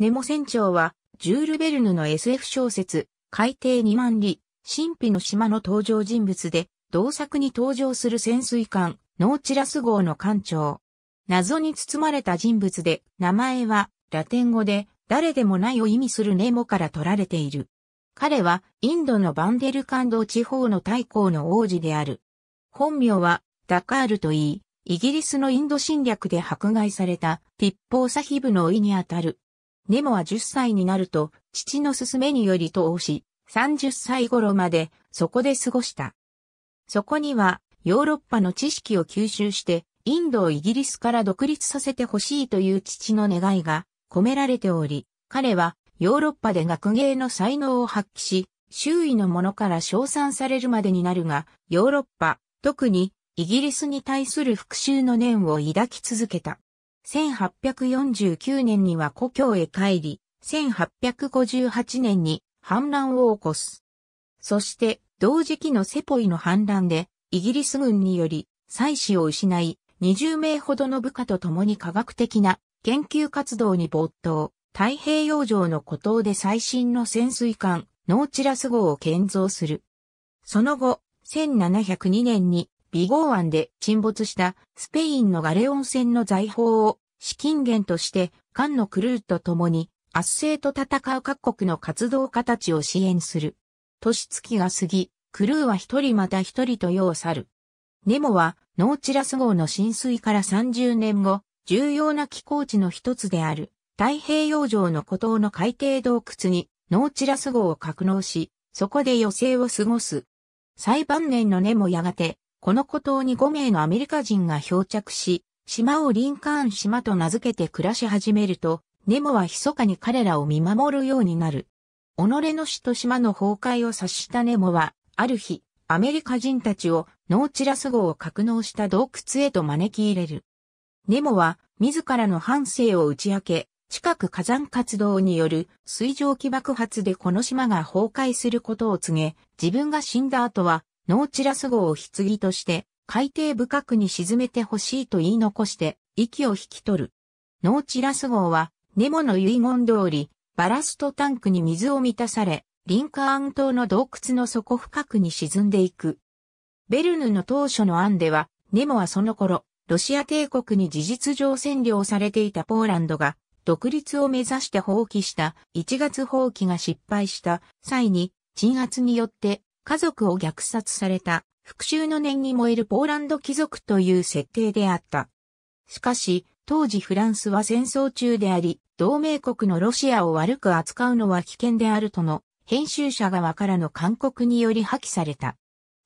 ネモ船長は、ジュール・ベルヌの SF 小説、海底2万里、神秘の島の登場人物で、同作に登場する潜水艦、ノーチラス号の艦長。謎に包まれた人物で、名前は、ラテン語で、誰でもないを意味するネモから取られている。彼は、インドのバンデルカンド地方の大公の王子である。本名は、ダカールといい、イギリスのインド侵略で迫害された、ティッポーサヒブの老いにあたる、ネモは10歳になると、父の勧めにより投し、30歳頃までそこで過ごした。そこには、ヨーロッパの知識を吸収して、インドをイギリスから独立させてほしいという父の願いが込められており、彼はヨーロッパで学芸の才能を発揮し、周囲の者から称賛されるまでになるが、ヨーロッパ、特にイギリスに対する復讐の念を抱き続けた。1849年には故郷へ帰り、1858年に反乱を起こす。そして、同時期のセポイの反乱で、イギリス軍により、妻子を失い、20名ほどの部下と共に科学的な研究活動に没頭、太平洋上の孤島で最新の潜水艦、ノーチラス号を建造する。その後、1702年にビゴー湾で沈没したスペインのガレオン船の財宝を資金源として艦のクルーと共に圧政と戦う各国の活動家たちを支援する。年月が過ぎ、クルーは一人また一人と世を去る。ネモはノーチラス号の浸水から30年後、重要な寄港地の一つである太平洋上の孤島の海底洞窟にノーチラス号を格納し、そこで余生を過ごす。最晩年のネもやがて、この孤島に5名のアメリカ人が漂着し、島をリンカーン島と名付けて暮らし始めると、ネモは密かに彼らを見守るようになる。己の死と島の崩壊を察したネモは、ある日、アメリカ人たちをノーチラス号を格納した洞窟へと招き入れる。ネモは自らの反省を打ち明け、近く火山活動による水蒸気爆発でこの島が崩壊することを告げ、自分が死んだ後はノーチラス号を棺として海底深くに沈めてほしいと言い残して息を引き取る。ノーチラス号はネモの遺言通りバラストタンクに水を満たされ、リンカーン島の洞窟の底深くに沈んでいく。ベルヌの当初の案では、ネモはその頃、ロシア帝国に事実上占領されていたポーランドが、独立を目指して放棄した1月放棄が失敗した際に、鎮圧によって家族を虐殺された復讐の念に燃えるポーランド貴族という設定であった。しかし、当時フランスは戦争中であり、同盟国のロシアを悪く扱うのは危険であるとの編集者側からの勧告により破棄された。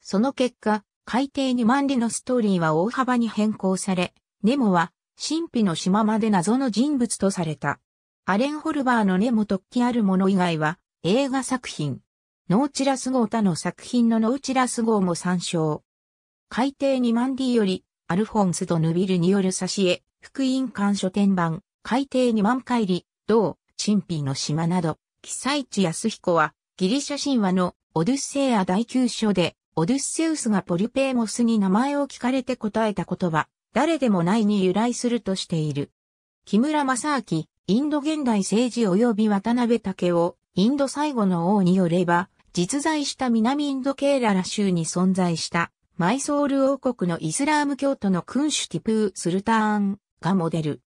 その結果、海底に万里のストーリーは大幅に変更され、ネモは神秘の島まで謎の人物とされた。アレン・ホルバーのネモ突起あるもの以外は映画作品、ノーチラス号他の作品のノーチラス号も参照。海底2万 D より、アルフォンス・ド・ヌビルによる挿絵、福音館書店版、海底2万回チンピーの島など、記載地安彦は、ギリシャ神話のオデュッセイア第9章で、オデュッセウスがポルペーモスに名前を聞かれて答えた言葉、誰でもないに由来するとしている。木村正明、インド現代政治及び渡辺武を、インド最後の王によれば、実在した南インドケーララ州に存在したマイソール王国のイスラーム教徒の君主ティプー・スルターンがモデル。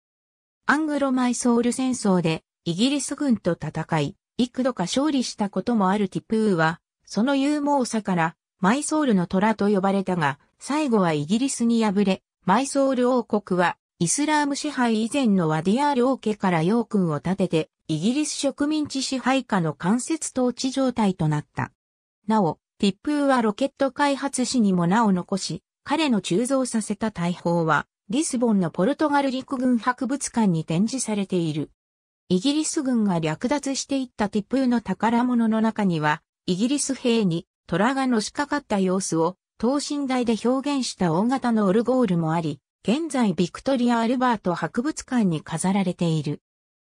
アングロマイソール戦争でイギリス軍と戦い、幾度か勝利したこともあるティプーは、その勇猛さからマイソールの虎と呼ばれたが、最後はイギリスに敗れ、マイソール王国はイスラーム支配以前のワディアール王家から要君を立ててイギリス植民地支配下の間接統治状態となった。なお、ティップーはロケット開発史にも名を残し、彼の鋳造させた大砲は、リスボンのポルトガル陸軍博物館に展示されている。イギリス軍が略奪していったティップーの宝物の中には、イギリス兵に虎がのしかかった様子を等身大で表現した大型のオルゴールもあり、現在ビクトリア・アルバート博物館に飾られている。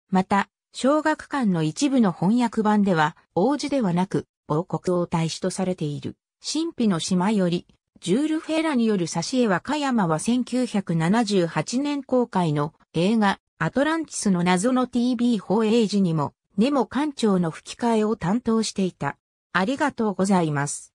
また、小学館の一部の翻訳版では、王子ではなく、王国王大使とされている。神秘の島より、ジュール・フェラによる挿絵和歌山は1978年公開の映画、アトランティスの謎の TV 放映時にも、ネモ館長の吹き替えを担当していた。ありがとうございます。